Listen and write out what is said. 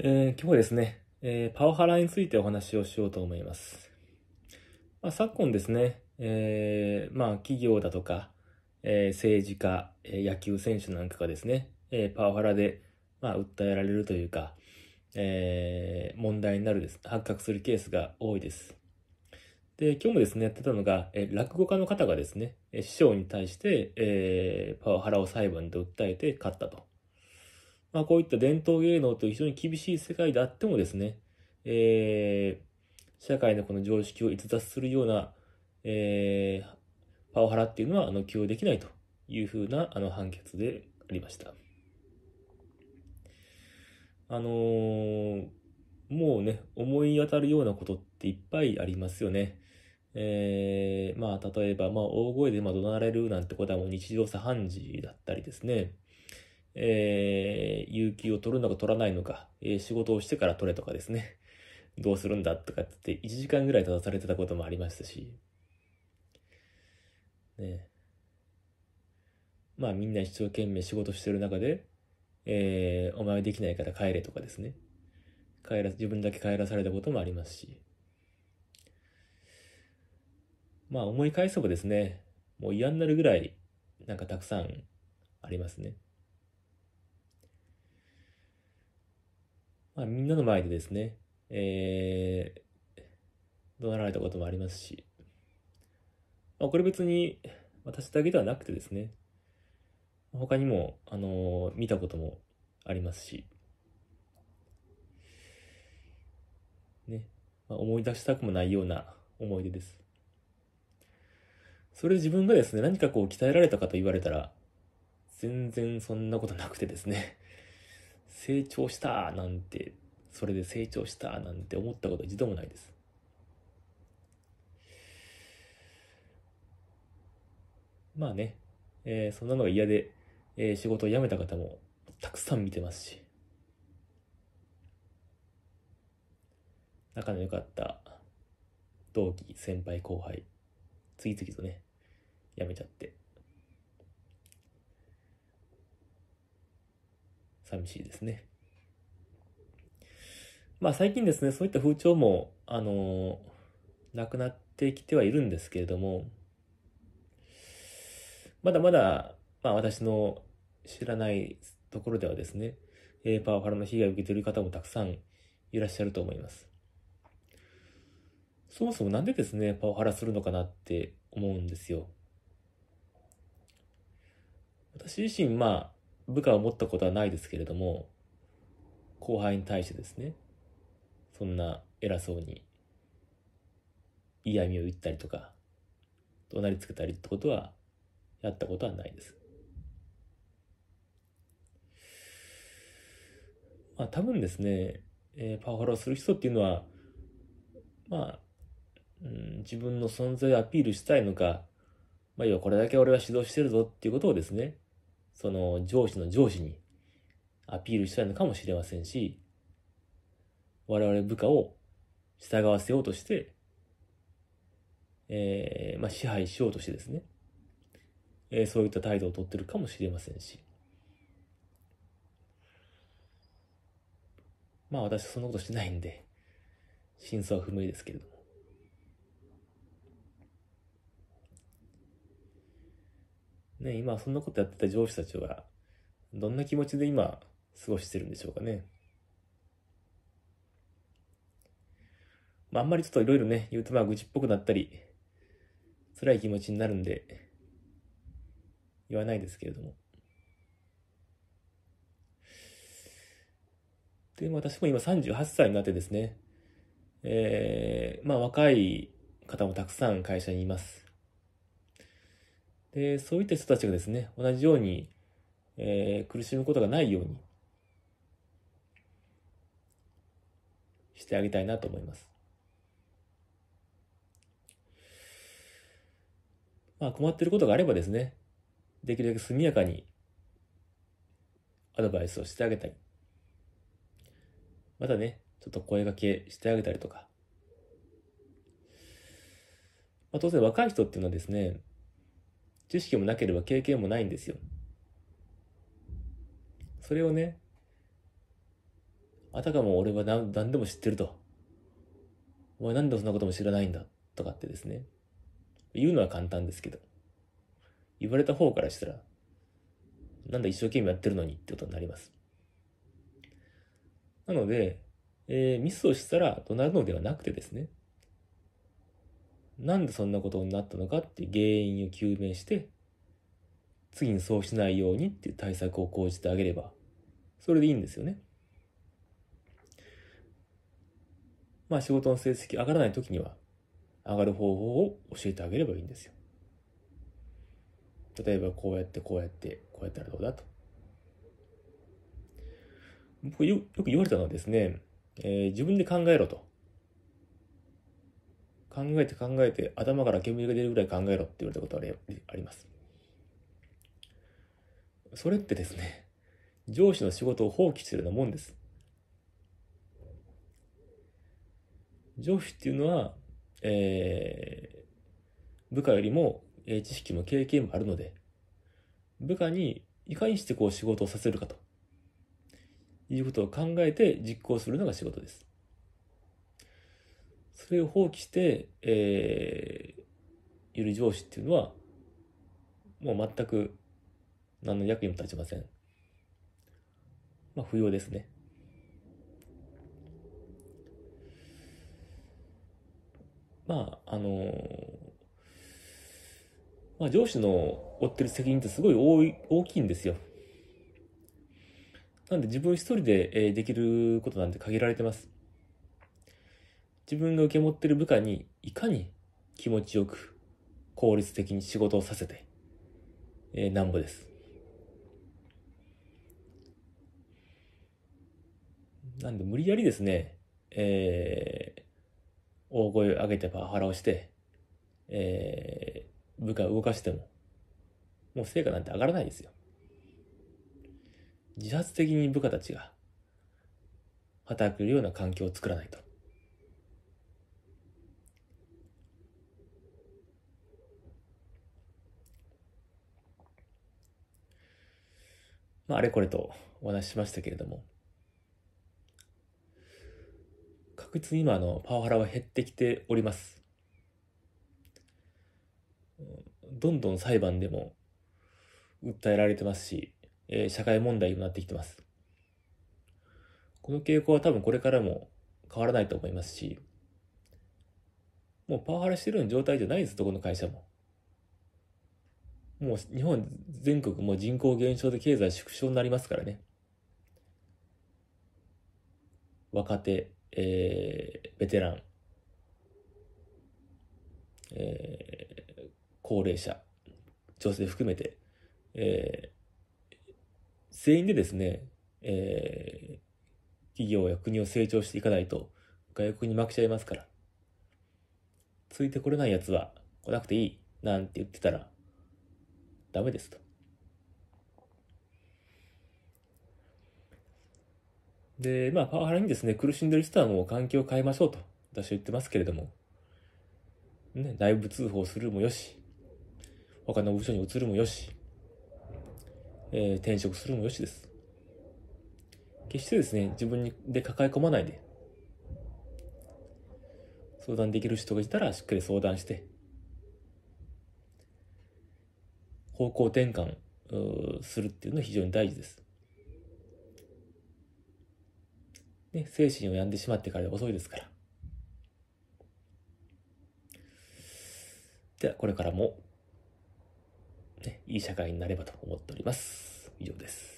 えー、今日ですね、えー、パワハラについてお話をしようと思います。まあ、昨今ですね、えー、まあ企業だとか、え政治家、え野球選手なんかがですね、えパワハラで、まあ、訴えられるというか、え問題になるです。発覚するケースが多いです。で、今日もですね、やってたのが、え落語家の方がですね、師匠に対して、えパワハラを裁判で訴えて勝ったと。まあ、こういった伝統芸能という非常に厳しい世界であってもですね、えー、社会のこの常識を逸脱するような、えー、パワハラっていうのはあの許容できないというふうなあの判決でありました。あのー、もうね、思い当たるようなことっていっぱいありますよね。えー、まあ、例えば、まあ、大声でまあ怒鳴られるなんてことはもう日常茶飯事だったりですね。えー、有給を取るのか取らないのか、えー、仕事をしてから取れとかですね、どうするんだとかって1時間ぐらい立たされてたこともありましたし、ねまあみんな一生懸命仕事してる中で、えー、お前できないから帰れとかですね、帰ら、自分だけ帰らされたこともありますし、まあ思い返せばですね、もう嫌になるぐらい、なんかたくさんありますね。まあ、みんなの前でですね、えー、怒鳴られたこともありますし、まあ、これ別に私だけではなくてですね、他にも、あのー、見たこともありますし、ね、まあ、思い出したくもないような思い出です。それ自分がですね、何かこう鍛えられたかと言われたら、全然そんなことなくてですね成長したなんて、それで成長したなんて思ったこと一度もないです。まあね、えー、そんなのが嫌で、えー、仕事を辞めた方もたくさん見てますし、仲の良かった同期、先輩、後輩、次々とね、辞めちゃって。寂しいですね。まあ最近ですね、そういった風潮も、あのー、なくなってきてはいるんですけれども、まだまだ、まあ私の知らないところではですね、えー、パワハラの被害を受けている方もたくさんいらっしゃると思います。そもそもなんでですね、パワハラするのかなって思うんですよ。私自身、まあ、部下を持ったことはないですけれども、後輩に対してですね、そんな偉そうに嫌味を言ったりとか、怒鳴りつけたりってことは、やったことはないです。まあ多分ですね、えー、パワハラをする人っていうのは、まあ、うん、自分の存在をアピールしたいのか、まあ要はこれだけ俺は指導してるぞっていうことをですね、その上司の上司にアピールしたいのかもしれませんし、我々部下を従わせようとして、えー、まあ、支配しようとしてですね、えー、そういった態度をとってるかもしれませんし、まあ私そんなことしないんで、真相は不明ですけれども。ね、今そんなことやってた上司たちは、どんな気持ちで今、過ごしてるんでしょうかね。まあ、あんまりちょっといろいろね、言うとまあ愚痴っぽくなったり、辛い気持ちになるんで、言わないですけれども。で、私も今38歳になってですね、えー、まあ若い方もたくさん会社にいます。で、そういった人たちがですね、同じように、えー、苦しむことがないようにしてあげたいなと思います。まあ困っていることがあればですね、できるだけ速やかにアドバイスをしてあげたり、またね、ちょっと声掛けしてあげたりとか、まあ、当然若い人っていうのはですね、知識もなければ経験もないんですよ。それをね、あたかも俺は何何でも知ってると。お前なんでそんなことも知らないんだとかってですね。言うのは簡単ですけど。言われた方からしたら、なんだ一生懸命やってるのにってことになります。なので、えー、ミスをしたら怒鳴るのではなくてですね、なんでそんなことになったのかっていう原因を究明して、次にそうしないようにっていう対策を講じてあげれば、それでいいんですよね。まあ仕事の成績上がらない時には、上がる方法を教えてあげればいいんですよ。例えばこうやってこうやってこうやったらどうだと。僕よく言われたのはですね、えー、自分で考えろと。考えて考えて頭から煙が出るぐらい考えろって言われたことあります。それってですね、上司の仕事を放棄するようなもんです。上司っていうのは、えー、部下よりも、えー、知識も経験もあるので、部下にいかにしてこう仕事をさせるかということを考えて実行するのが仕事です。それを放棄して、えー、ゆる上司っていうのは、もう全く何の役にも立ちません。まあ、不要ですね。まあ、あのー、まあ、上司の負ってる責任ってすごい多い大きいんですよ。なんで自分一人でできることなんて限られてます。自分が受け持ってる部下にいかに気持ちよく効率的に仕事をさせて、えー、なんぼです。なんで無理やりですね、えー、大声を上げてパワハラをして、えー、部下を動かしても、もう成果なんて上がらないですよ。自発的に部下たちが働けるような環境を作らないと。まあ、あれこれとお話ししましたけれども、確実に今、あの、パワハラは減ってきております。どんどん裁判でも訴えられてますし、えー、社会問題にもなってきてます。この傾向は多分これからも変わらないと思いますし、もうパワハラしてるような状態じゃないです、どこの会社も。もう日本全国も人口減少で経済縮小になりますからね。若手、えー、ベテラン、えー、高齢者、女性含めて、えー、全員でですね、えー、企業や国を成長していかないと外国に負けちゃいますから。ついてこれないやつは来なくていいなんて言ってたらダメですと。で、まあ、パワハラにですね、苦しんでる人はもう環境を変えましょうと、私は言ってますけれども、ね、内部通報するもよし、他の部署に移るもよし、えー、転職するもよしです。決してですね、自分で抱え込まないで、相談できる人がいたらしっかり相談して、方向転換するっていうのは非常に大事です。ね、精神を病んでしまってから遅いですから。では、これからも、ね、いい社会になればと思っております。以上です。